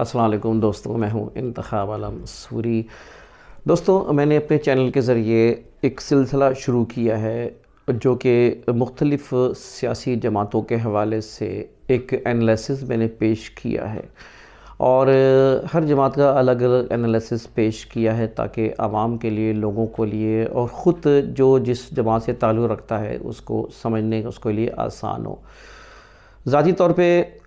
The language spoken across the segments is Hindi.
असलकुम दोस्तों मैं हूँ इंतखब आलम सूरी दोस्तों मैंने अपने चैनल के ज़रिए एक सिलसिला शुरू किया है जो कि मुख्तलफ़ सियासी जमातों के हवाले से एक एनालिसिस मैंने पेश किया है और हर जमात का अलग अलग एनालिसिस पेश किया है ताकि आवाम के लिए लोगों को लिए और ख़ुद जो जिस जमात से ताल्लुक़ रखता है उसको समझने उसके लिए आसान हो ज़ाती तौर पर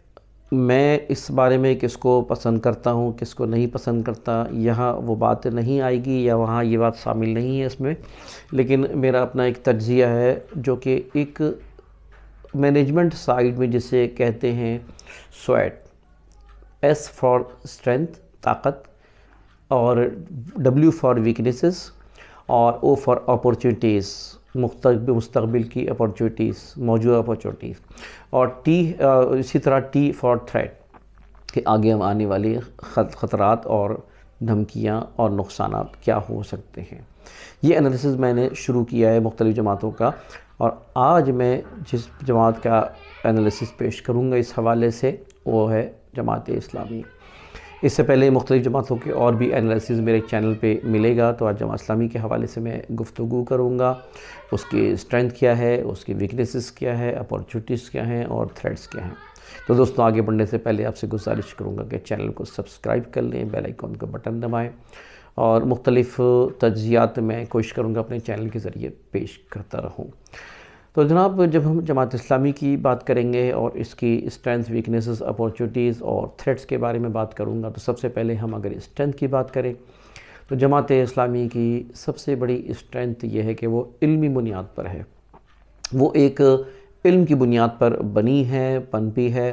मैं इस बारे में किसको पसंद करता हूँ किसको नहीं पसंद करता यहाँ वो बात नहीं आएगी या वहाँ ये बात शामिल नहीं है इसमें लेकिन मेरा अपना एक तजिया है जो कि एक मैनेजमेंट साइड में जिसे कहते हैं स्वेट एस फॉर स्ट्रेंथ ताकत और डब्ल्यू फॉर वीकनेसेस और ओ फॉर अपॉर्चुनिटीज़ मुस्तबिल की अपॉर्चुनिटीज़ मौजूदा अपॉर्चुनिटीज़ और टी इसी तरह टी फॉर थ्रेट के आगे हम आने वाले ख़तरात और धमकियाँ और नुकसान क्या हो सकते हैं ये एनालिसिस मैंने शुरू किया है मुख्तलिफ़ जमातों का और आज मैं जिस जमात का एनालिसिस पेश करूँगा इस हवाले से वो है जमात इस्लामी इससे पहले मुख्तलिफ़ जमातों के और भी एनालिसिस मेरे चैनल पे मिलेगा तो आज जमा इस्लामी के हवाले से मैं गुफ्तु करूँगा उसकी स्ट्रेंथ क्या है उसकी वीकनेसेस क्या है अपॉर्चुनिटीज़ क्या हैं और थ्रेड्स क्या हैं तो दोस्तों आगे बढ़ने से पहले आपसे गुजारिश करूँगा कि चैनल को सब्सक्राइब कर लें बेलाइकॉन का बटन दबाएँ और मुख्तलिफ़ तजियात मैं कोशिश करूँगा अपने चैनल के ज़रिए पेश करता रहूँ तो जनाब जब हम जमात इस्लामी की बात करेंगे और इसकी स्ट्रेंथ वीकनेसेस अपॉर्चुनिटीज़ और थ्रेट्स के बारे में बात करूँगा तो सबसे पहले हम अगर स्ट्रेंथ की बात करें तो जमात इस्लामी की सबसे बड़ी स्ट्रेंथ यह है कि वो इल्मी बुनियाद पर है वो एक इल्म की बुनियाद पर बनी है पनपी है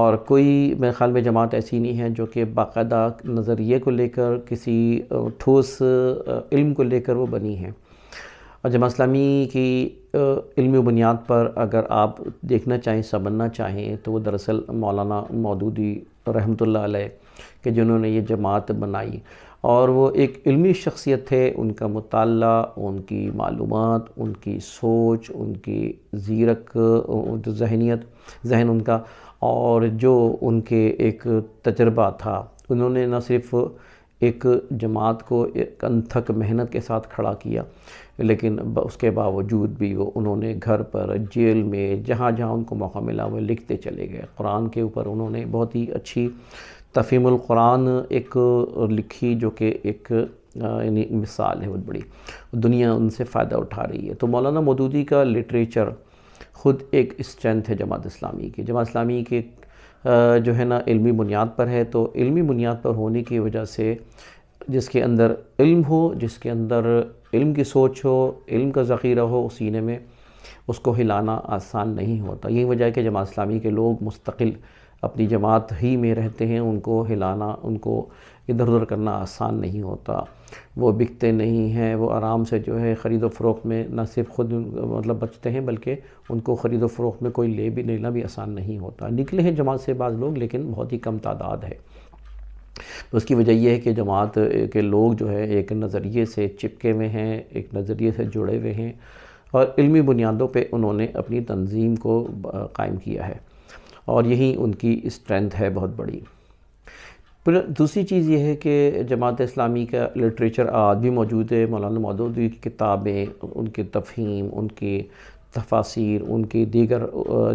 और कोई मेरे ख़्याल में जमात ऐसी नहीं है जो कि बाकायदा नज़रिए को लेकर किसी ठोस इल्म को लेकर वो बनी है और जमात इस्लामी की इल्मी बुनियाद पर अगर आप देखना चाहें समझना चाहें तो वो दरअसल मौलाना मौदूदी रहमत के जिन्होंने ये जमात बनाई और वो एक इल्मी शख्सियत थे उनका मताल उनकी मालूम उनकी सोच उनकी ज़ीरक जहनीत जहन उनका और जो उनके एक तजर्बा था उन्होंने न सिर्फ़ एक जमात को एक अनथक मेहनत के साथ खड़ा किया लेकिन उसके बावजूद भी वो उन्होंने घर पर जेल में जहाँ जहाँ उनको मौका मिला वो लिखते चले गए कुरान के ऊपर उन्होंने बहुत ही अच्छी कुरान एक लिखी जो कि एक यानी मिसाल है बहुत बड़ी दुनिया उनसे फ़ायदा उठा रही है तो मौलाना मदूदी का लिटरेचर ख़ुद एक स्ट्रेंथ है जमात इस्लामी की जमात इस्लामी के जो है ना इल्मी बुनियाद पर है तो इल्मी बुनियाद पर होने की वजह से जिसके अंदर इल्म हो जिसके अंदर इल्म की सोच हो इल्म का ज़ख़ीरा हो सीने में उसको हिलाना आसान नहीं होता यही वजह है कि जमात इस्लामी के लोग मुस्तकिल अपनी जमात ही में रहते हैं उनको हिलाना उनको इधर उधर करना आसान नहीं होता वो बिकते नहीं हैं वो आराम से जो है ख़रीद व फ़रोख्त में न सिर्फ खुद मतलब बचते हैं बल्कि उनको ख़रीद व फ़रोख्त में कोई ले भी लेना भी आसान नहीं होता निकले हैं जमात से बाज़ लोग लेकिन बहुत ही कम तादाद है तो उसकी वजह यह है कि जमात के लोग जो है एक नज़रिए से चिपके हुए हैं एक नज़रिए से जुड़े हुए हैं और इल्मी बुनियादों पर उन्होंने अपनी तंजीम को कायम किया है और यही उनकी स्ट्रेंथ है बहुत बड़ी फिर दूसरी चीज़ यह है कि जमात इस्लामी का लिटरेचर आज भी मौजूद है मौलाना मौदूदी की किताबें उनके तफहीम उनके तफासिर उनकी दीगर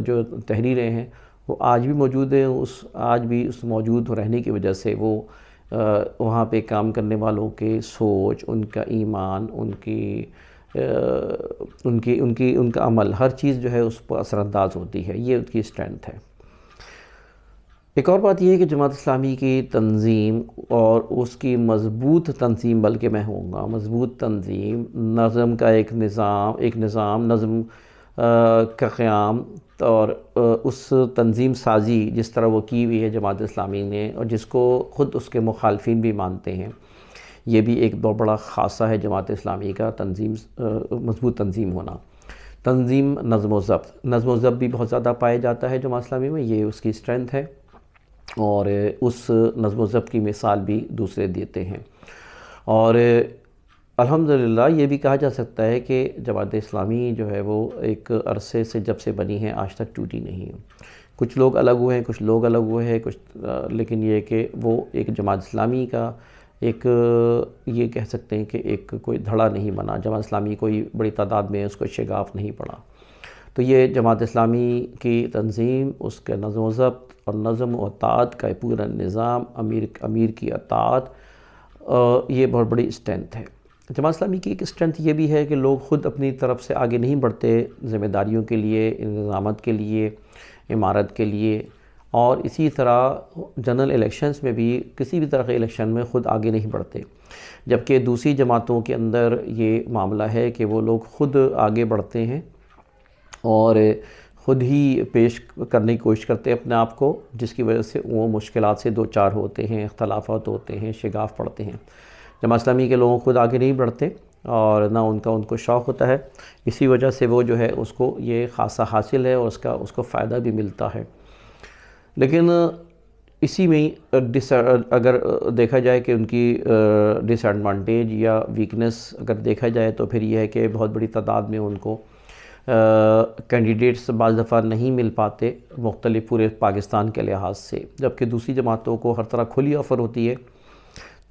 जो तहरीरें हैं वो आज भी मौजूद हैं उस आज भी उस मौजूद रहने की वजह से वो वहाँ पे काम करने वालों के सोच उनका ईमान उनकी उनकी उनकी उनका अमल हर चीज़ जो है उस पर असरअंदाज होती है ये उसकी स्ट्रेंथ है एक और बात यह है कि जमात इस्लामी की तंजीम और उसकी मजबूत तंजीम बल्कि मैं होऊंगा मजबूत तंजीम नज़म का एक निज़ाम एक निज़ाम नज़म का क़्याम और उस तंजीम साजी जिस तरह वो की हुई है जमात इस्लामी ने और जिसको ख़ुद उसके मुखालफी भी मानते हैं ये भी एक बहुत बड़ा ख़ासा है जमात इस्लामी का तंजीम मजबूत तंजीम होना तंजीम नज़म ज़ब्त नज़म ज़ब्त भी बहुत ज़्यादा पाया जाता है जमात इस्लामी में ये उसकी स्ट्रेंथ है और उस नज़म ज़ब्त की मिसाल भी दूसरे देते हैं और अल्हम्दुलिल्लाह ये भी कहा जा सकता है कि जमात इस्लामी जो है वो एक अरसे से जब से बनी है आज तक टूटी नहीं है कुछ लोग अलग हुए हैं कुछ लोग अलग हुए हैं कुछ आ, लेकिन ये कि वो एक जमात इस्लामी का एक ये कह सकते हैं कि एक कोई धड़ा नहीं बना जमात इस्लामी कोई बड़ी तादाद में उसको शगाफ नहीं पड़ा तो ये जमात इस्लामी की तंजीम उसके नज़म ज़ब्त और नज़म व अतात का पूरा निज़ाम अमीर अमीर की अतात ये बहुत बड़ी स्ट्रेंथ है जमात इस्लामी की एक स्ट्रेंथ ये भी है कि लोग ख़ुद अपनी तरफ से आगे नहीं बढ़ते ज़िम्मेदारियों के लिए इंतजाम के लिए इमारत के लिए और इसी तरह जनरल इलेक्शंस में भी किसी भी तरह के इलेक्शन में ख़ुद आगे नहीं बढ़ते जबकि दूसरी जमातों के अंदर ये मामला है कि वो लोग ख़ुद आगे बढ़ते हैं और ख़ुद ही पेश करने की कोशिश करते हैं अपने आप को जिसकी वजह से वो मुश्किल से दो चार होते हैं अख्तलाफत होते हैं शिगाफ पड़ते हैं जमा इस्लामी के लोगों खुद आगे नहीं बढ़ते और ना उनका उनको शौक़ होता है इसी वजह से वो जो है उसको ये खासा हासिल है और उसका उसको फ़ायदा भी मिलता है लेकिन इसी में डिस अगर देखा जाए कि उनकी डिसएडवांटेज या वीकनेस अगर देखा जाए तो फिर यह है कि बहुत बड़ी तादाद में उनको कैंडिडेट्स बज दफ़ा नहीं मिल पाते मुख्तलिफ पूरे पाकिस्तान के लिहाज से जबकि दूसरी जमातों को हर तरह खुली ऑफ़र होती है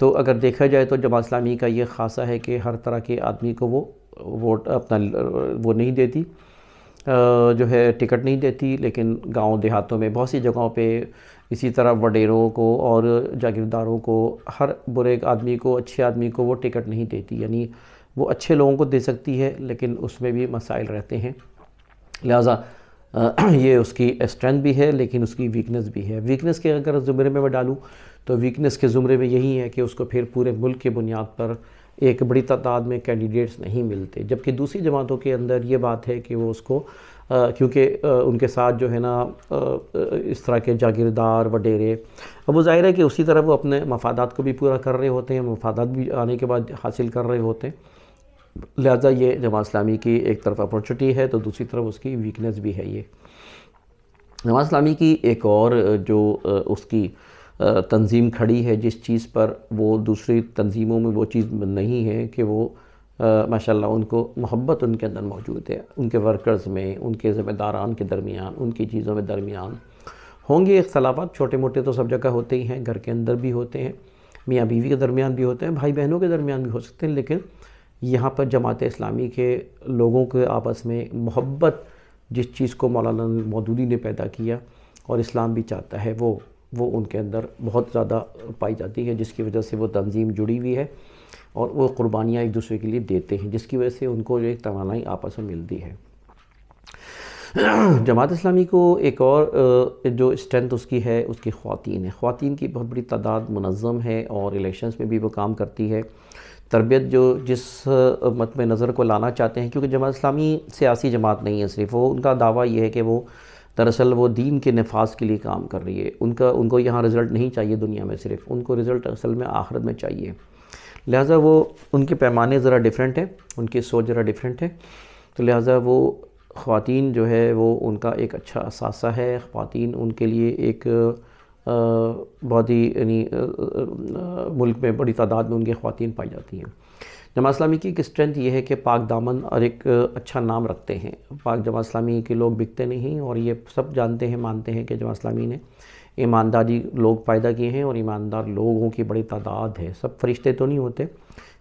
तो अगर देखा जाए तो जमात इस्लामी का ये खासा है कि हर तरह के आदमी को वो वोट अपना वो नहीं देती जो है टिकट नहीं देती लेकिन गांव देहातों में बहुत सी जगहों पे इसी तरह वडेरों को और जागीरदारों को हर बुरे आदमी को अच्छे आदमी को वो टिकट नहीं देती यानी वो अच्छे लोगों को दे सकती है लेकिन उसमें भी मसाइल रहते हैं लिहाजा ये उसकी स्ट्रेंथ भी है लेकिन उसकी वीकनेस भी है वीकनेस के अगर ज़ुमरे में मैं डालूँ तो वीकनेस के ज़ुमरे में यही है कि उसको फिर पूरे मुल्क की बुनियाद पर एक बड़ी तादाद में कैंडिडेट्स नहीं मिलते जबकि दूसरी जमातों के अंदर ये बात है कि वो उसको क्योंकि उनके साथ जो है ना इस तरह के जागीरदार वडेरे अब वो ज़ाहिर है कि उसी तरह वो अपने मफादात को भी पूरा कर रहे होते हैं मफादात भी आने के बाद हासिल कर रहे होते हैं लिहाजा ये जमात इस्लामी की एक तरफ अपॉर्चुनिटी है तो दूसरी तरफ उसकी वीकनेस भी है ये जमात इस्लामी की एक और जो उसकी तंजीम खड़ी है जिस चीज़ पर वो दूसरी तंजीमों में वो चीज़ नहीं है कि वो माशाल्लाह उनको मोहब्बत उनके अंदर मौजूद है उनके वर्कर्स में उनके ज़िम्मेदारान के दरमियान उनकी चीज़ों में दरमियान होंगे इख्तलाफात छोटे मोटे तो सब जगह होते ही हैं घर के अंदर भी होते हैं मियाँ बीवी के दरमियान भी होते हैं भाई बहनों के दरमियान भी हो सकते हैं लेकिन यहाँ पर जमात इस्लामी के लोगों के आपस में मोहब्बत जिस चीज़ को मौलाना मौदूदी ने पैदा किया और इस्लाम भी चाहता है वो वो उनके अंदर बहुत ज़्यादा पाई जाती है जिसकी वजह से वो तंजीम जुड़ी हुई है और वो कुर्बानियाँ एक दूसरे के लिए देते हैं जिसकी वजह से उनको जो एक तोानाई आपस में मिलती है जमात इस्लामी को एक और जो स्ट्रेंथ उसकी है उसकी ख़वान है ख़वान की बहुत बड़ी तादाद मनज़म है और इलेक्शंस में भी वो काम करती है तरबियत जो जिस मत में नज़र को लाना चाहते हैं क्योंकि जमात इस्लामी सियासी जमात नहीं है सिर्फ वो उनका दावा ये है कि वो दरअसल वो दीन के नफाज के लिए काम कर रही है उनका उनको यहाँ रिज़ल्ट नहीं चाहिए दुनिया में सिर्फ उनको रिज़ल्ट असल में आखरत में चाहिए लिहाजा वो उनके पैमाने ज़रा डिफरेंट हैं उनकी सोच ज़रा डिफरेंट है तो लिहाजा वो ख़वान जो है वो उनका एक अच्छा असासा है ख़वान उनके लिए एक बहुत ही यानी मुल्क में बड़ी तादाद में उनके खातन पाई जाती हैं जमा इस्लामी की एक स्ट्रेंथ ये है कि पाक दामन और एक अच्छा नाम रखते हैं पाक जमा इस्लामी के लोग बिकते नहीं और ये सब जानते हैं मानते हैं कि जमा इस्लामी ने ईमानदारी लोग पैदा किए हैं और ईमानदार लोगों की बड़ी तादाद है सब फरिश्ते तो नहीं होते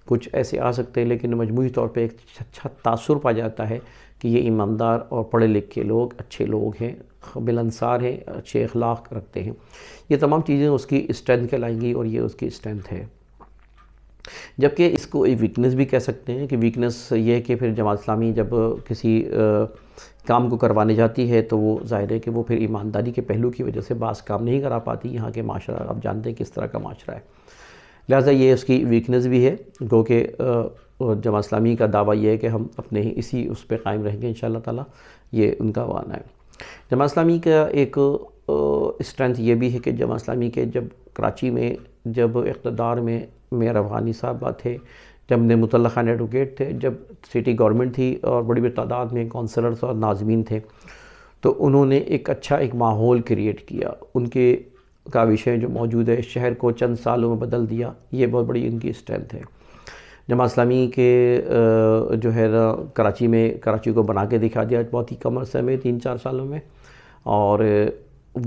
कुछ ऐसे आ सकते हैं लेकिन मजमू तौर पर एक अच्छा तासर पाया जाता है कि ये ईमानदार और पढ़े लिखे लोग अच्छे लोग हैं बिलंसार हैं अच्छे अखलाक रखते हैं ये तमाम चीज़ें उसकी स्ट्रेंथ कहलाएंगी और ये उसकी स्ट्रेंथ है जबकि इसको एक वीकनेस भी कह सकते हैं कि वीकनेस ये है कि फिर जमात इस्लामी जब किसी आ, काम को करवाने जाती है तो वो जाहिर है कि वो फिर ईमानदारी के पहलू की वजह से बास काम नहीं करा पाती यहाँ के माशरा आप जानते हैं किस तरह का माशरा है लिहाजा ये उसकी वीकनेस भी है गो के और जमा इस्लामी का दावा यह है कि हम अपने ही इसी उस पर कायम रहेंगे इन ताला ये उनका वाना है जमा इस्लामी का एक स्ट्रेंथ ये भी है कि जमा इस्लामी के जब कराची में जब इकतदार में मेयर अफगानी साहब थे जब ने मुतल खान एडवोकेट थे जब सिटी गवर्नमेंट थी और बड़ी बड़ी तादाद में कौंसलर्स और नाजमीन थे तो उन्होंने एक अच्छा एक माहौल क्रिएट किया उनके काविशें जो मौजूद है शहर को चंद सालों में बदल दिया ये बहुत बड़ी इनकी स्ट्रेंथ है जमा इस्लामी के जो है ना कराची में कराची को बना के दिखा दिया बहुत ही कम अरसे में तीन चार सालों में और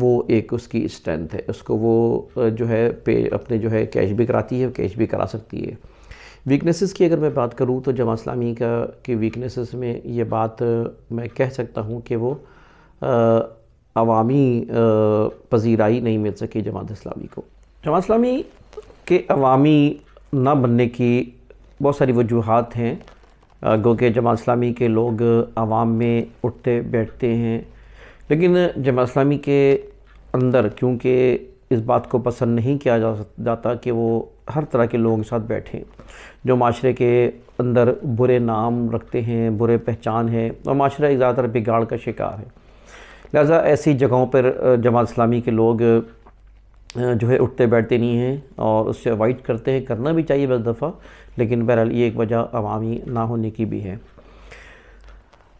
वो एक उसकी स्ट्रेंथ है उसको वो जो है पे अपने जो है कैश भी कराती है कैश भी करा सकती है वीकनेसेस की अगर मैं बात करूँ तो जमा इस्लामी का कि वीकनेसेस में ये बात मैं कह सकता हूँ कि वो अवामी पजीराई नहीं मिल सकी जमात इस्लामी को जमा इस्लामी के अवामी ना बनने की बहुत सारी वजूहत हैं गो के इस्लामी के लोग आवाम में उठते बैठते हैं लेकिन जमात इस्लामी के अंदर क्योंकि इस बात को पसंद नहीं किया जा जाता कि वो हर तरह के लोगों के साथ बैठें जो माशरे के अंदर बुरे नाम रखते हैं बुरे पहचान है और माशरा एक ज़्यादातर बिगाड़ का शिकार है लिहाजा ऐसी जगहों पर जमात इस्लामी के लोग जो है उठते बैठते नहीं हैं और उससे अवॉइड करते हैं करना भी चाहिए बस दफ़ा लेकिन बहरहाल ये एक वजह अवामी ना होने की भी है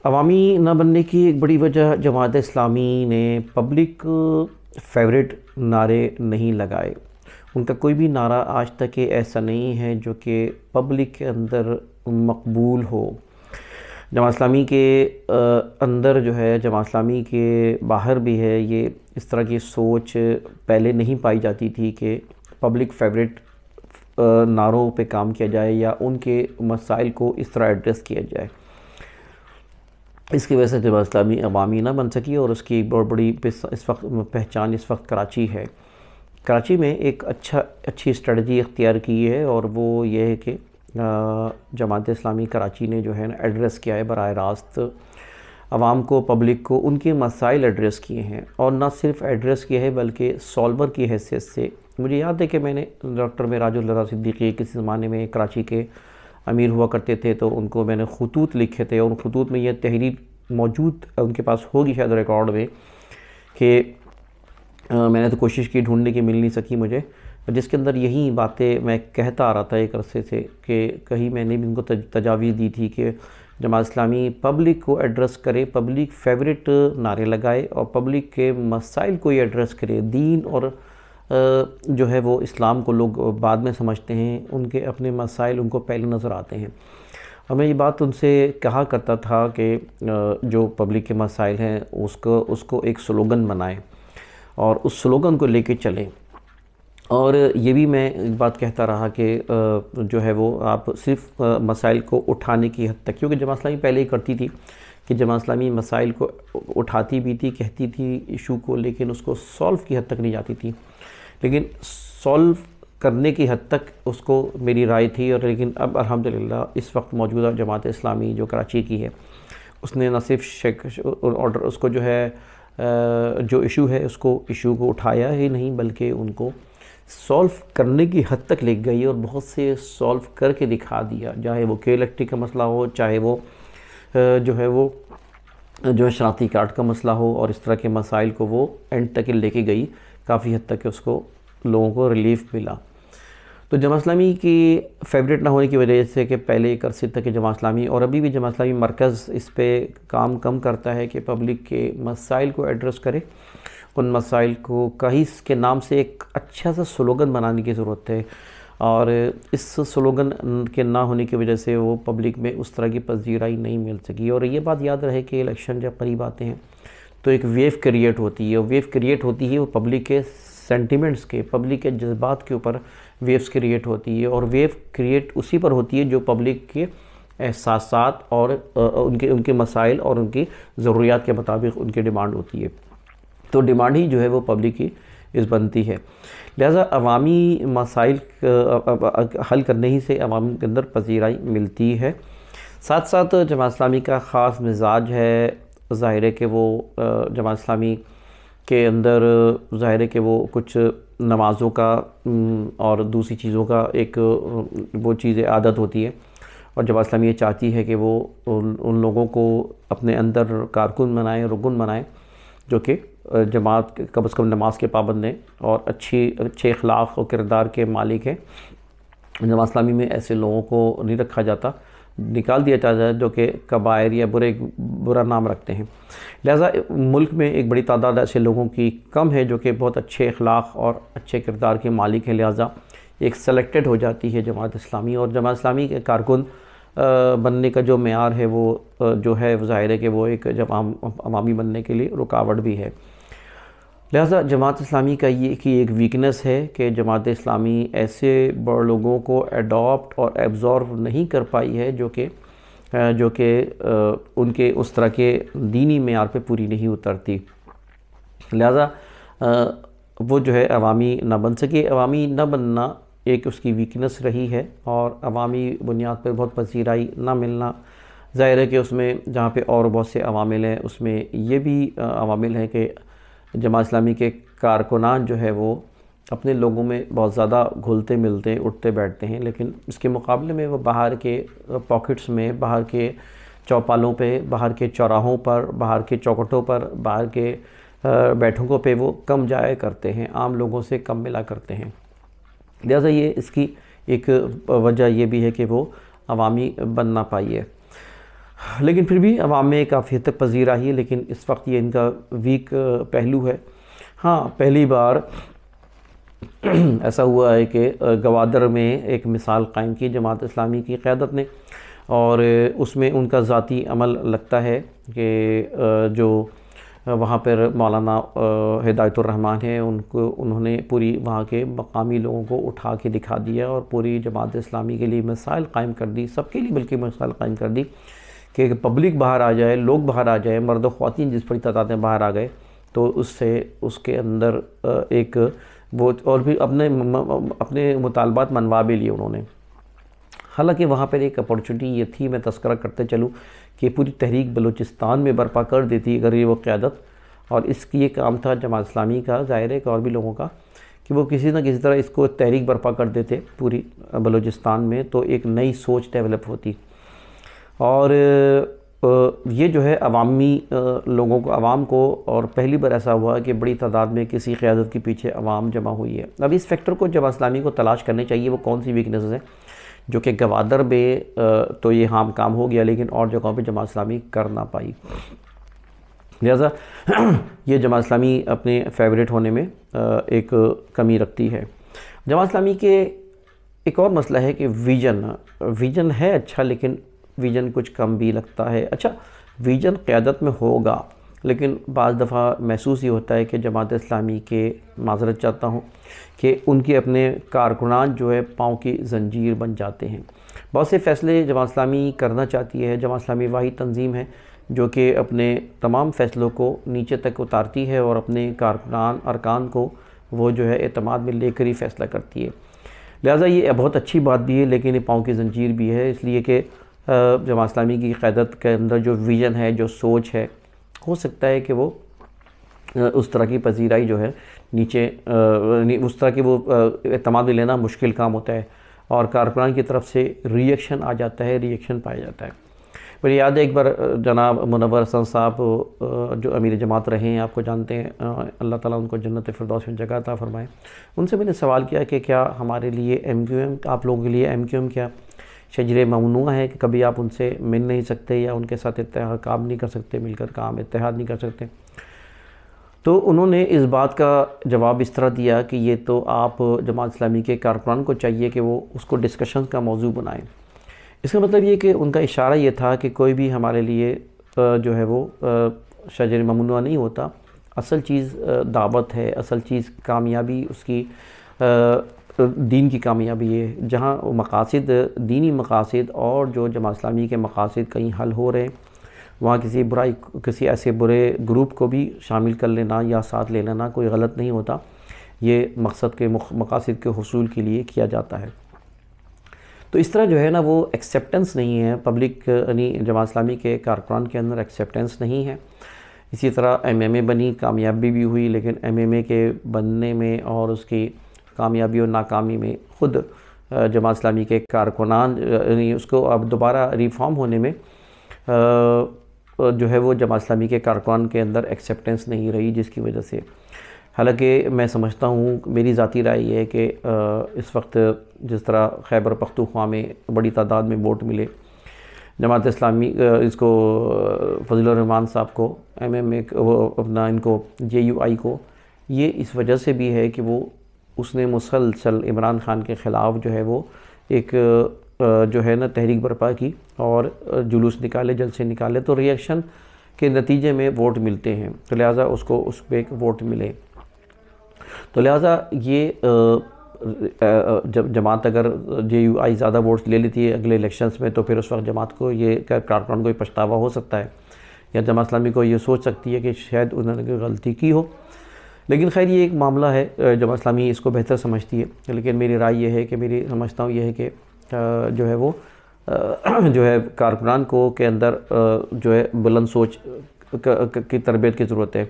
अवामी ना बनने की एक बड़ी वजह जमात इस्लामी ने पब्लिक फेवरेट नारे नहीं लगाए उनका कोई भी नारा आज तक ऐसा नहीं है जो कि पब्लिक के अंदर मकबूल हो जमा इस्लामी के अंदर जो है जमा इस्लामी के बाहर भी है ये इस तरह की सोच पहले नहीं पाई जाती थी कि पब्लिक फेवरेट नारों पे काम किया जाए या उनके मसाइल को इस तरह एड्रेस किया जाए इसकी वजह से जमा इस्लामी अवामी ना बन सकी और उसकी बहुत बड़ी इस वक्त पहचान इस वक्त कराची है कराची में एक अच्छा अच्छी स्ट्रेटजी इख्तियार की है और वो ये है कि जमात इस्लामी कराची ने जो है ना एड्रेस किया है बर रास्त आवाम को पब्लिक को उनके मसाइल एड्रेस किए हैं और ना सिर्फ एड्रेस किए हैं बल्कि सॉल्वर की हैसियत से मुझे याद है कि मैंने डॉक्टर मराजुल्ला सिद्दीकी किसी ज़माने में कराची के अमीर हुआ करते थे तो उनको मैंने खतूत लिखे थे और उन खतूत में यह तहरीर मौजूद उनके पास होगी शायद रिकॉर्ड में कि मैंने तो कोशिश की ढूंढने की मिल नहीं सकी मुझे जिसके अंदर यही बातें मैं कहता आ रहा था एक अरसे से कि कहीं मैंने भी उनको तजावीज़ दी थी कि जमात इस्लामी पब्लिक को एड्रेस करे पब्लिक फेवरेट नारे लगाए और पब्लिक के मसाइल को ही एड्रेस करे दीन और जो है वो इस्लाम को लोग बाद में समझते हैं उनके अपने मसाइल उनको पहले नज़र आते हैं और मैं ये बात उनसे कहा करता था कि जो पब्लिक के मसाइल हैं उसको उसको एक स्लोगन बनाएँ और उस स्लोगन को लेके चलें और ये भी मैं बात कहता रहा कि जो है वो आप सिर्फ मसाइल को उठाने की हद तक क्योंकि जमा इस्लामी पहले ही करती थी कि जमा इस्लामी मसाइल को उठाती भी थी कहती थी इशू को लेकिन उसको सॉल्व की हद तक नहीं जाती थी लेकिन सॉल्व करने की हद तक उसको मेरी राय थी और लेकिन अब अलहमदिल्ला इस वक्त मौजूदा जमात इस्लामी जो कराची की है उसने न सिर्फ शेक ऑर्डर उसको जो है जो इशू है उसको इशू को उठाया ही नहीं बल्कि उनको सॉल्व करने की हद तक लिख गई और बहुत से सॉल्व करके दिखा दिया चाहे वो के इलेक्ट्रिक का मसला हो चाहे वो जो है वो जो है शनाख्ती कार्ड का मसला हो और इस तरह के मसाइल को वो एंड तक लेके गई काफ़ी हद तक उसको लोगों को रिलीफ मिला तो इस्लामी की फेवरेट ना होने की वजह से कि पहले एक अरसे तक जमा इस्लामी और अभी भी इस्लामी मरकज़ इस पर काम कम करता है कि पब्लिक के मसाइल को एड्रेस करे उन मसाइल को कहीं के नाम से एक अच्छा सा स्लोगन बनाने की ज़रूरत है और इस स्लोगन के ना होने की वजह से वो पब्लिक में उस तरह की पजीराई नहीं मिल सकी और ये बात याद रहे कि इलेक्शन जब करीब आते हैं तो एक वेव क्रिएट होती है वेव क्रिएट होती है वो पब्लिक के सेंटिमेंट्स के पब्लिक के जज्बात के ऊपर वेव्स क्रिएट होती है और वेव क्रिएट उसी पर होती है जो पब्लिक के एहसास और उनके उनके मसाइल और उनकी ज़रूरियात के मुताबिक उनकी डिमांड होती है तो डिमांड ही जो है वो पब्लिक की इस बनती है लिहाजा अवामी मसाइल हल करने ही से अवाम के अंदर पसीराई मिलती है साथ साथ जमात इस्लामी का ख़ास मिजाज है ज़ाहिर है कि वो जमात इस्लामी के अंदर ज़ाहिर है कि वो कुछ नमाज़ों का और दूसरी चीज़ों का एक वो चीज़ें आदत होती है और जमा इस्लामी ये चाहती है कि वो उन लोगों को अपने अंदर कारकुन बनाएँ रुकन बनाएँ जो कि जमात कम अज़ कम नमाज के पाबंद हैं और अच्छी अच्छे अखलाक और किरदार के मालिक हैं नमाज इस्लामी में ऐसे लोगों को नहीं रखा जाता निकाल दिया जाता है जो कि कबायर या बुरे बुरा नाम रखते हैं लिहाजा मुल्क में एक बड़ी तादाद ऐसे लोगों की कम है जो कि बहुत अच्छे अखलाक और अच्छे किरदार के मालिक हैं लिहाजा एक सेलेक्टेड हो जाती है जमात इस्लामी और जमात इस्लामी के कारकुन बनने का जो मैार है वो जो है ज़ाहिर है कि वो एक जमा अवामी बनने के लिए रुकावट भी है लिहाजा जमात इस्लामी का ये कि एक वीकनेस है कि जमात इस्लामी ऐसे बड़े लोगों को एडोप्ट और एब्ज़ॉर्व नहीं कर पाई है जो कि जो कि उनके उस तरह के दीनी मैार पर पूरी नहीं उतरती लिहाजा वो जो है अवामी ना बन सके अवामी ना बनना एक उसकी वीकनेस रही है और अवामी बुनियाद पर बहुत पसीराई ना मिलना ज़ाहिर है कि उसमें जहाँ पर और बहुत से अवामिल हैं उसमें ये भी अवामिल हैं कि जमा इस्लामी के कारकुनान जो है वो अपने लोगों में बहुत ज़्यादा घुलते मिलते उठते बैठते हैं लेकिन इसके मुकाबले में वो बाहर के पॉकेट्स में बाहर के चौपालों पे बाहर के चौराहों पर बाहर के चौकटों पर बाहर के बैठकों पे वो कम जाया करते हैं आम लोगों से कम मिला करते हैं लिहाजा ये इसकी एक वजह यह भी है कि वो अवामी बन ना पाई है लेकिन फिर भी आवाम में काफ़ी हद तक पजीरा ही है लेकिन इस वक्त ये इनका वीक पहलू है हाँ पहली बार ऐसा हुआ है कि गवादर में एक मिसाल कायम की जमात इस्लामी की क़्यादत ने और उसमें उनका ज़ाती अमल लगता है कि जो वहाँ पर मौलाना हिदायतुररहमान है उनको उन्होंने पूरी वहाँ के मकामी लोगों को उठा के दिखा दिया और पूरी जमात इस्लामी के लिए मिसाइल कायम कर दी सबके लिए बल्कि मिसाइल कायम कर दी कि पब्लिक बाहर आ जाए लोग बाहर आ जाए मर्द ख़्वात जिस बड़ी तादाद में बाहर आ गए तो उससे उसके अंदर एक वो और भी अपने अपने मुतालबात मनवा भी लिए उन्होंने हालांकि वहाँ पर एक अपॉर्चुनिटी ये थी मैं तस्करा करते चलूँ कि पूरी तहरीक बलूचिस्तान में बर्पा कर देती अगर ये वो क़्यादत और इसकी ये काम था जमात इस्लामी का ज़ाहिर है और भी लोगों का कि वो किसी न किसी तरह इसको तहरीक बर्पा कर देते पूरी बलूचिस्तान में तो एक नई सोच डेवलप होती और ये जो है अवामी लोगों को आवाम को और पहली बार ऐसा हुआ कि बड़ी तादाद में किसी क़्यादत के पीछे आवाम जमा हुई है अब इस फैक्टर को जब इस्लामी को तलाश करनी चाहिए वो कौन सी वीकनेसेस हैं जो कि गवादर में तो ये हाम काम हो गया लेकिन और जगहों पे जमा इस्लामी कर ना पाई लिहाजा ये जमा इस्लामी अपने फेवरेट होने में एक कमी रखती है जमा इस्लामी के एक और मसला है कि विजन विजन है अच्छा लेकिन विजन कुछ कम भी लगता है अच्छा विजन क़्यादत में होगा लेकिन बज़ दफ़ा महसूस ये होता है कि जमात इस्लामी के माजरत चाहता हूँ कि उनके अपने कारकुनान जो है पाँव की जंजीर बन जाते हैं बहुत से फ़ैसले जमात इस्लामी करना चाहती है जमात इस्लामी वाही तंजीम है जो कि अपने तमाम फ़ैसलों को नीचे तक उतारती है और अपने कारकुनान अरकान को वो जो है अतमाद में लेकर ही फ़ैसला करती है लिहाजा ये बहुत अच्छी बात भी है लेकिन ये पाँव की जंजीर भी है इसलिए कि जमा इस्लामी की क़्यादत के अंदर जो विज़न है जो सोच है हो सकता है कि वो उस तरह की पजीराई जो है नीचे उस तरह की वो अहतमाद लेना मुश्किल काम होता है और कारकुनान की तरफ से रिएक्शन आ जाता है रिएक्शन पाया जाता है मेरी याद है एक बार जनाब मुनवर हसन साहब जो अमीर जमात रहे हैं आपको जानते हैं अल्लाह ताला उनको जन्नत फिरदौस में जगह था फरमाए उनसे मैंने सवाल किया कि क्या हमारे लिए एम क्यू एम आप लोगों के लिए एम क्यू एम क्या शजर ममनू है कि कभी आप उनसे मिल नहीं सकते या उनके साथ इतहा काम नहीं कर सकते मिलकर काम इतिहाद नहीं कर सकते तो उन्होंने इस बात का जवाब इस तरह दिया कि ये तो आप जमात इस्लामी के कारकुनान को चाहिए कि वो उसको डिस्कशन का मौजू बनाएं इसका मतलब ये कि उनका इशारा ये था कि कोई भी हमारे लिए जो है वो शजर ममनू नहीं होता असल चीज़ दावत है असल चीज़ कामयाबी उसकी तो दीन की कामयाबी है जहाँ मकासद दीनी मकासद और जो जमात इस्लामी के मकासद कहीं हल हो रहे हैं वहाँ किसी बुराई किसी ऐसे बुरे ग्रुप को भी शामिल कर लेना या साथ ले लेना कोई गलत नहीं होता ये मकसद के मकासद के हसूल के लिए किया जाता है तो इस तरह जो है ना वो एक्सेप्टेंस नहीं है पब्लिक यानी जमात इस्लामी के कारकुनान के अंदर एक्सेप्टेंस नहीं है इसी तरह एमएमए बनी कामयाबी भी हुई लेकिन एमएमए के बनने में और उसकी कामयाबी और नाकामी में ख़ुद जमात इस्लामी के कारकुनान उसको अब दोबारा रिफॉर्म होने में जो है वो जमात इस्लामी के कारकुनान के अंदर एक्सेप्टेंस नहीं रही जिसकी वजह से हालांकि मैं समझता हूँ मेरी ज़ाती राय यह है कि इस वक्त जिस तरह खैबर पख्तूखवा में बड़ी तादाद में वोट मिले जमात इस्लामी इसको फजल रहमान साहब को एम एम ए को अपना इनको जे यू आई को ये इस वजह से भी है कि वो उसने मुसलसल इमरान ख़ान के ख़िलाफ़ जो है वो एक जो है ना तहरीक बर्पा की और जुलूस निकाले जलसे निकाले तो रिएक्शन के नतीजे में वोट मिलते हैं तो लिहाजा उसको उस पर एक वोट मिले तो लिहाजा ये जब जमात अगर जे यू आई ज़्यादा वोट्स ले लेती है अगले इलेक्शंस में तो फिर उस वक्त जमात को ये कारकुन को पछतावा हो सकता है या जमा इस्लामी को ये सोच सकती है कि शायद उन्होंने गलती की हो लेकिन खैर ये एक मामला है जब इस्लामी इसको बेहतर समझती है लेकिन मेरी राय यह है कि मेरी समझता हूँ यह है कि जो है वो जो है कारकुनान को के अंदर जो है बुलंद सोच की तरबियत की ज़रूरत है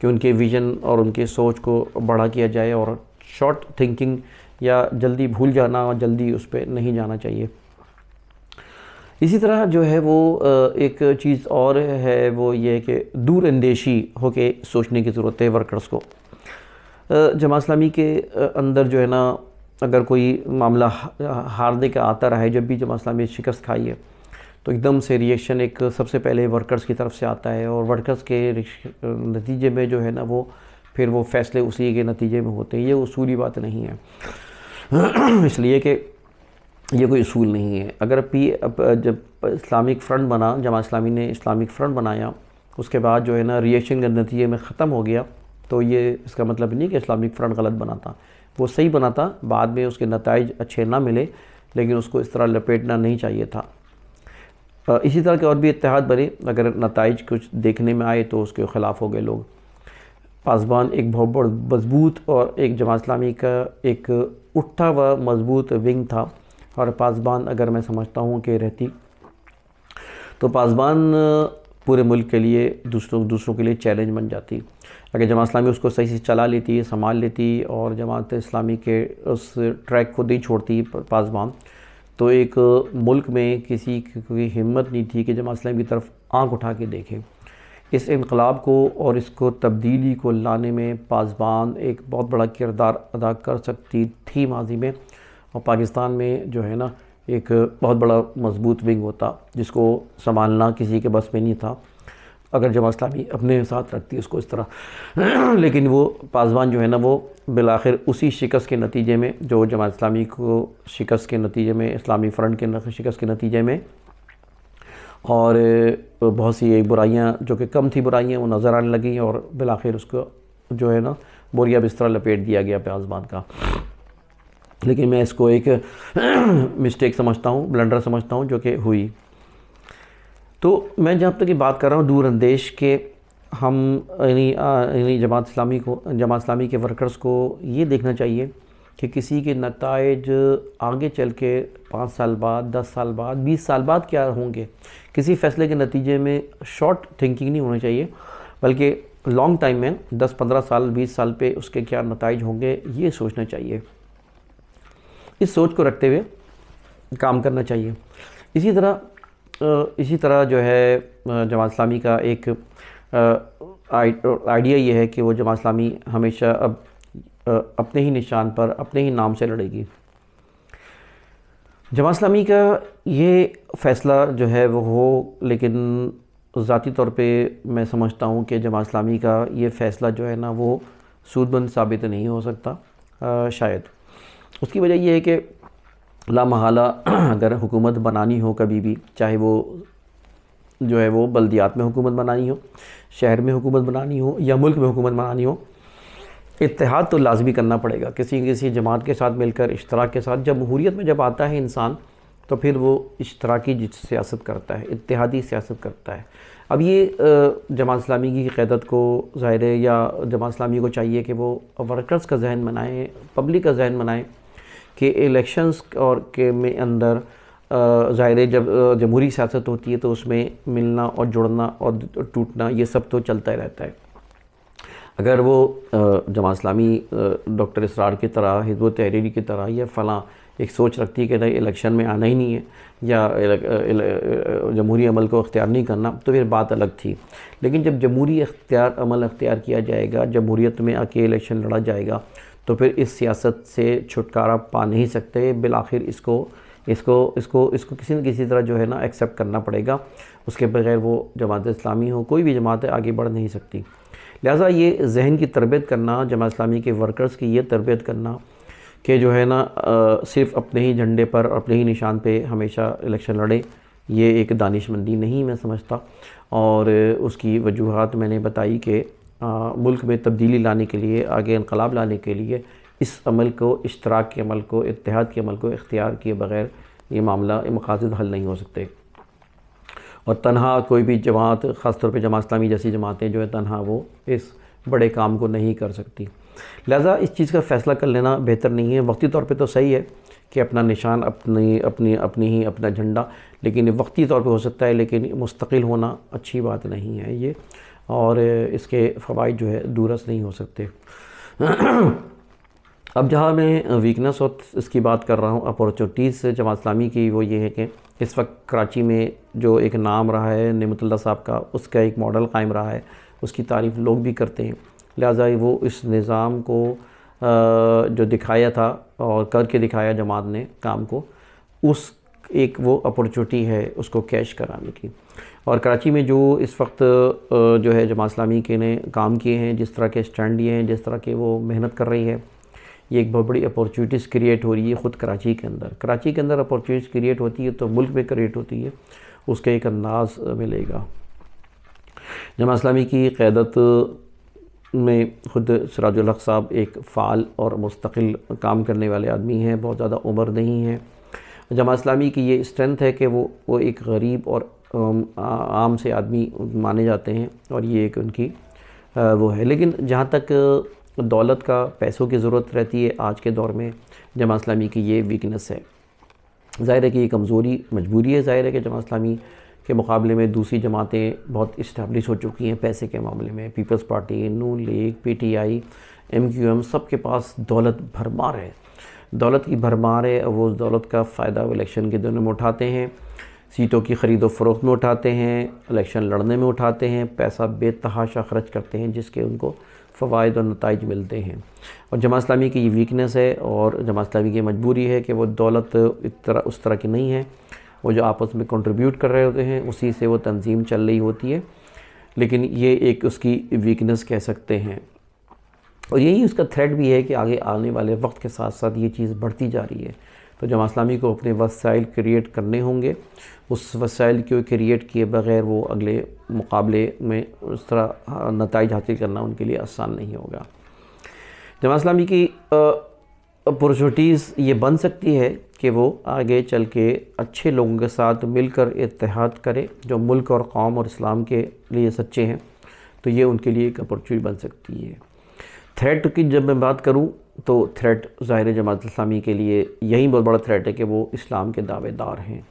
कि उनके विज़न और उनके सोच को बढ़ा किया जाए और शॉर्ट थिंकिंग या जल्दी भूल जाना और जल्दी उस पर नहीं जाना चाहिए इसी तरह जो है वो एक चीज़ और है वो ये कि दूर अंदेशी होके सोचने की ज़रूरत है वर्कर्स को जमा इस्लामी के अंदर जो है ना अगर कोई मामला हारने का आता रहा है जब भी जमा इस्लामी शिकस्त खाई है तो एकदम से रिएक्शन एक सबसे पहले वर्कर्स की तरफ से आता है और वर्कर्स के नतीजे में जो है ना वो फिर वो फैसले उसी के नतीजे में होते हैं ये उसूली बात नहीं है इसलिए कि ये कोई असूल नहीं है अगर पी जब इस्लामिक फ्रंट बना जमा इस्लामी ने इस्लामिक फ्रंट बनाया उसके बाद जो है ना रिएक्शन के नतीजे में ख़त्म हो गया तो ये इसका मतलब नहीं कि इस्लामिक फ्रंट गलत बनाता वो सही बनाता बाद में उसके नतज अच्छे ना मिले लेकिन उसको इस तरह लपेटना नहीं चाहिए था इसी तरह के और भी इतिहाद बने अगर नतज कुछ देखने में आए तो उसके ख़िलाफ़ हो गए लोग पासवान एक बहुत बड़ा मजबूत और एक जमा इस्लामी का एक उठा हुआ मजबूत विंग था और पासबान अगर मैं समझता हूँ कि रहती तो पासबान पूरे मुल्क के लिए दूसरों दूसरों के लिए चैलेंज बन जाती अगर जमात इस्लामी उसको सही से चला लेती संभाल लेती और जमात इस्लामी के उस ट्रैक को नहीं छोड़ती पासबान तो एक मुल्क में किसी की हिम्मत नहीं थी कि जमात इस्लामी की तरफ आंख उठा के देखे इस इनकलाब को और इसको तब्दीली को लाने में पासबान एक बहुत बड़ा किरदार अदा कर सकती थी माजी में और पाकिस्तान में जो है ना एक बहुत बड़ा मजबूत विंग होता जिसको संभालना किसी के बस में नहीं था अगर जमा इस्लामी अपने साथ रखती उसको इस तरह लेकिन वो पासवान जो है ना वो बिलाखिर उसी शिकस्त के नतीजे में जो जमा इस्लामी को शिकस्त के नतीजे में इस्लामी फ्रंट के शिकस्त के नतीजे में और बहुत सी बुराइयाँ जो कि कम थी बुराइयाँ वो नज़र आने लगीं और बिलाखिर उसको जो है ना बोरिया बिस्तरा लपेट दिया गया पासवान का लेकिन मैं इसको एक मिस्टेक समझता हूँ ब्लंडर समझता हूँ जो कि हुई तो मैं जब तक ये बात कर रहा हूँ दूर अंदेश के हम यानी जमात इस्लामी को जमात इस्लामी के वर्कर्स को ये देखना चाहिए कि किसी के नतज आगे चल के पाँच साल बाद दस साल बाद बीस साल बाद क्या होंगे किसी फैसले के नतीजे में शॉर्ट थिंकिंग नहीं होना चाहिए बल्कि लॉन्ग टाइम में दस पंद्रह साल बीस साल पे उसके क्या नतज होंगे ये सोचना चाहिए इस सोच को रखते हुए काम करना चाहिए इसी तरह इसी तरह जो है जमात इस्लामी का एक आइडिया ये है कि वो जमात इस्लामी हमेशा अब अपने ही निशान पर अपने ही नाम से लड़ेगी जमात इस्लामी का ये फ़ैसला जो है वो हो लेकिन ज़ाती तौर पे मैं समझता हूँ कि जमात इस्लामी का ये फ़ैसला जो है ना वो सूदमंद साबित नहीं हो सकता आ, शायद उसकी वजह यह है कि ला अगर हुकूमत बनानी हो कभी भी चाहे वो जो है वो बल्दियात में हुकूमत बनानी हो शहर में हुकूमत बनानी हो या मुल्क में हुकूमत बनानी हो इतिहाद तो लाजमी करना पड़ेगा किसी किसी जमात के साथ मिलकर इश्तराक के साथ जब जमहूरीत में जब आता है इंसान तो फिर वो इश्तराकी सियासत करता है इतिहादी सियासत करता है अब ये जमात इस्लामी की क़्यादत को ज़ाहिर या जमात इस्लामी को चाहिए कि वो वर्कर्स का जहन बनाएँ पब्लिक का जहन बनाएँ कि इलेक्शंस और के में अंदर ज़ाहिर जब जमहूरी सियासत होती है तो उसमें मिलना और जुड़ना और टूटना ये सब तो चलता ही रहता है अगर वो जमा इस्लामी डॉक्टर इसरार की तरह हिजब तहरीरी की तरह या फ़लाँ एक सोच रखती है कि नहीं इलेक्शन में आना ही नहीं है या जमहूरी अमल को अख्तियार नहीं करना तो फिर बात अलग थी लेकिन जब जमहूरी अख्तियार अमल अख्तियार किया जाएगा जमहूरीत में आके इलेक्शन लड़ा जाएगा तो फिर इस सियासत से छुटकारा पा नहीं सकते बिल आखिर इसको इसको इसको इसको किसी न किसी तरह जो है ना एक्सेप्ट करना पड़ेगा उसके बगैर वो जमात इस्लामी हो कोई भी जमात आगे बढ़ नहीं सकती लिहाजा ये जहन की तरबियत करना जमात इस्लामी के वर्कर्स की ये तरबियत करना कि जो है ना आ, सिर्फ अपने ही झंडे पर अपने ही निशान पर हमेशा इलेक्शन लड़े ये एक दानिशमंदी नहीं मैं समझता और उसकी वजूहत मैंने बताई कि मुल्क में तब्दीली लाने के लिए आगे इनकलाब लाने के लिए इस अमल को इश्तराक के अमल को इतिहाद के अमल को इख्तियार किए बगैर ये मामला मकासद हल नहीं हो सकते और तनहा कोई भी जमात ख़ास तौर पर जमात इस्लामी जैसी जमातें जो है तनहा वो इस बड़े काम को नहीं कर सकती लिहाजा इस चीज़ का फ़ैसला कर लेना बेहतर नहीं है वक्ती तौर पर तो सही है कि अपना निशान अपनी अपनी अपनी ही अपना झंडा लेकिन वक्ती तौर पर हो सकता है लेकिन मुस्तकिल होना अच्छी बात नहीं है ये और इसके फ़वाद जो है दुरुस्त नहीं हो सकते अब जहाँ मैं वीकनेस और इसकी बात कर रहा हूँ अपॉर्चुनिटीज़ जमात इस्लामी की वो ये है कि इस वक्त कराची में जो एक नाम रहा है नमतुल्ला साहब का उसका एक मॉडल कायम रहा है उसकी तारीफ़ लोग भी करते हैं लिहाजा वो इस निज़ाम को जो दिखाया था और करके दिखाया जमात ने काम को उस एक वो अपॉर्चुनिटी है उसको कैश कराने की और कराची में जो इस वक्त जो है जमात इस्लामी के ने काम किए हैं जिस तरह के स्टैंड लिए हैं जिस तरह के वो मेहनत कर रही है ये एक बहुत बड़ी अपॉर्चुनिटीज़ क्रिएट हो रही है ख़ुद कराची के अंदर कराची के अंदर अपॉर्चुनिटीज़ क्रिएट होती है तो मुल्क में क्रिएट होती है उसका एक अंदाज़ मिलेगा जमा इस्लामी की क़्यादत में ख़ुद हक साहब एक फ़ाल और मुस्तकिल काम करने वाले आदमी हैं बहुत ज़्यादा उम्र नहीं है जमा इस्लामी की ये स्ट्रेंथ है कि वो वो एक गरीब और आम से आदमी माने जाते हैं और ये एक उनकी वो है लेकिन जहाँ तक दौलत का पैसों की ज़रूरत रहती है आज के दौर में जमा इस्लामी की ये वीकनेस है ज़ाहिर है कि ये कमज़ोरी मजबूरी है ज़ाहिर है कि जमा इस्लामी के मुकाबले में दूसरी जमातें बहुत इस्टबलिश हो चुकी हैं पैसे के मामले में पीपल्स पार्टी नू League P T I M Q M सब के पास दौलत भरमार है दौलत की भरमार है वो उस दौलत का फ़ायदा इलेक्शन के दिनों में उठाते हैं सीटों की खरीदो फ़रोख्त में उठाते हैं इलेक्शन लड़ने में उठाते हैं पैसा बेतहाशा खर्च करते हैं जिसके उनको फ़वाद और नतज मिलते हैं और जमा इस्लामी की ये वीकनेस है और जमा इस्लामी की मजबूरी है कि वो दौलत तरह उस तरह की नहीं है वो जो आपस में कंट्रीब्यूट कर रहे होते हैं उसी से वो तंजीम चल रही होती है लेकिन ये एक उसकी वीकनेस कह सकते हैं और यही उसका थ्रेड भी है कि आगे आने वाले वक्त के साथ साथ ये चीज़ बढ़ती जा रही है तो जमा इस्लामी को अपने वसाइल क्रिएट करने होंगे उस वसाइल को क्रिएट किए बग़ैर वो अगले मुकाबले में उस तरह हाँ, नतज हासिल करना उनके लिए आसान नहीं होगा जमा इस्लामी की अपॉर्चुनिटीज़ ये बन सकती है कि वो आगे चल के अच्छे लोगों के साथ मिलकर इतिहाद करे जो मुल्क और कौम और इस्लाम के लिए सच्चे हैं तो ये उनके लिए एक अपॉर्चुनिटी बन सकती है थ्रेट की जब मैं बात करूँ तो थ्रेट ज़ाहिर जमात इस्लामी के लिए यही बहुत बड़ा थ्रेट है कि वो इस्लाम के दावेदार हैं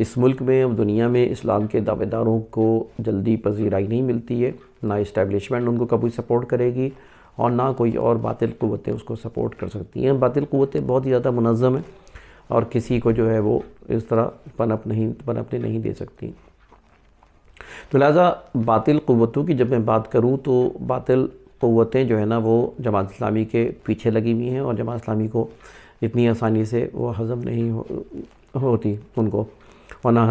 इस मुल्क में और दुनिया में इस्लाम के दावेदारों को जल्दी पजीराई नहीं मिलती है ना इस्टेबलिशमेंट उनको कभी सपोर्ट करेगी और ना कोई और बातिल क़वतें उसको सपोर्ट कर सकती हैं बातिल क़वतें बहुत ही ज़्यादा मुनज़म हैं और किसी को जो है वो इस तरह पनप नहीं पनपने नहीं दे सकती तो लिहाजा बातिल क़वतों की जब मैं बात करूँ तो बातिल क़वतें जो है ना वो जमात इस्लामी के पीछे लगी हुई हैं और जमात इस्लामी को इतनी आसानी से वो हज़म नहीं हो, होती उनको और ना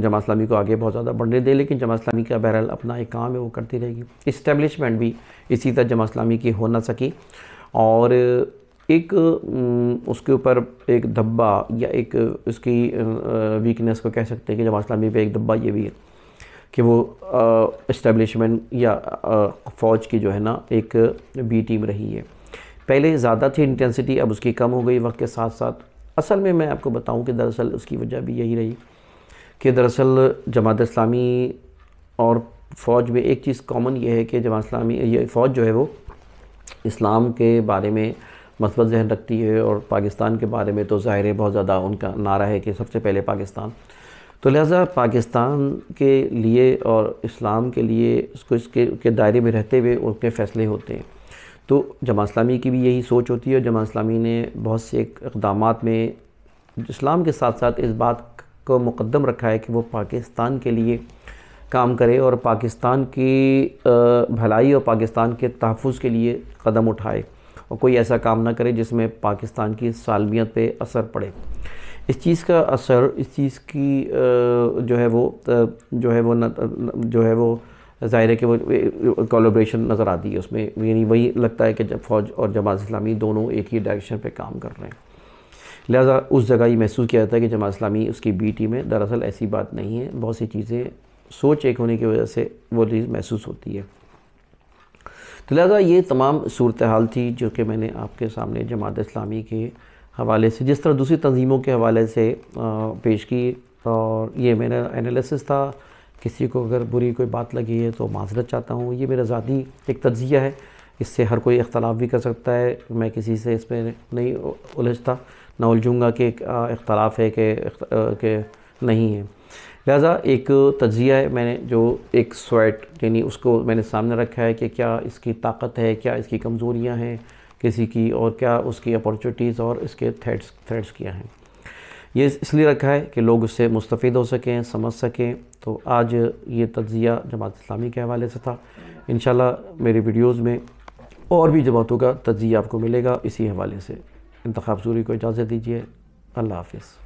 जमा इस्लामी को आगे बहुत ज़्यादा बढ़ने दे लेकिन जमा इस्लामी का बहरहाल अपना एक काम है वो करती रहेगी इस्टेब्लिशमेंट भी इसी तरह जमा इस्लामी की हो ना सकी और एक उसके ऊपर एक धब्बा या एक उसकी वीकनेस को कह सकते हैं कि जमा इस्लामी पर एक धब्बा ये भी है कि वो इस्टेब्लिशमेंट या फ़ौज की जो है ना एक बी टीम रही है पहले ज़्यादा थी इंटेंसिटी अब उसकी कम हो गई वक्त के साथ साथ असल में मैं आपको बताऊं कि दरअसल उसकी वजह भी यही रही कि दरअसल जमात इस्लामी और फ़ौज में एक चीज़ कॉमन ये है कि जमात इस्लामी ये फ़ौज जो है वो इस्लाम के बारे में मस्बत जहन रखती है और पाकिस्तान के बारे में तो ज़ाहिर है बहुत ज़्यादा उनका नारा है कि सबसे पहले पाकिस्तान तो लिहाजा पाकिस्तान के लिए और इस्लाम के लिए उसको इसके के दायरे में रहते हुए उनके फ़ैसले होते हैं तो जमा इस्लामी की भी यही सोच होती है और जमा इस्लामी ने बहुत से इकदाम में इस्लाम के साथ साथ इस बात को मुकदम रखा है कि वो पाकिस्तान के लिए काम करे और पाकिस्तान की भलाई और पाकिस्तान के तहफ़ के लिए कदम उठाए और कोई ऐसा काम ना करे जिसमें पाकिस्तान की सालमियत पे असर पड़े इस चीज़ का असर इस चीज़ की जो है वो जो है वो न, जो है वो ज़ाहिर है कि वो कोलोब्रेशन नज़र आती है उसमें यानी वही लगता है कि जब फ़ौज और जमात इस्लामी दोनों एक ही डायरेक्शन पे काम कर रहे हैं लिहाजा उस जगह ये महसूस किया जाता है कि जमात इस्लामी उसकी बी टीम में दरअसल ऐसी बात नहीं है बहुत सी चीज़ें सोच एक होने की वजह से वो चीज़ महसूस होती है तो लिहाजा ये तमाम सूरत हाल थी जो कि मैंने आपके सामने जमात इस्लामी के हवाले से जिस तरह दूसरी तंजीमों के हवाले से पेश की और ये मेरा एनालिसिस था किसी को अगर बुरी कोई बात लगी है तो माजरत चाहता हूँ ये मेरा ज़ाती एक तजिया है इससे हर कोई इख्तलाफ भी कर सकता है मैं किसी से इस पर नहीं उलझता ना उलझूँगा कि इख्तलाफ है कि के नहीं है लिहाजा एक तजिया है मैंने जो एक स्वेट यानी उसको मैंने सामने रखा है कि क्या इसकी ताकत है क्या इसकी कमज़ोरियाँ हैं किसी की और क्या उसकी अपॉर्चुनिटीज़ और इसके थ्रेड्स थ्रेड्स क्या हैं ये इसलिए रखा है कि लोग उससे मुस्तफ़ हो सकें समझ सकें तो आज ये तजिया जमात इस्लामी के हवाले से था इन मेरी वीडियोज़ में और भी जमातों का तजिया आपको मिलेगा इसी हवाले से इंतखब सूरी को इजाज़त दीजिए अल्लाह हाफिज़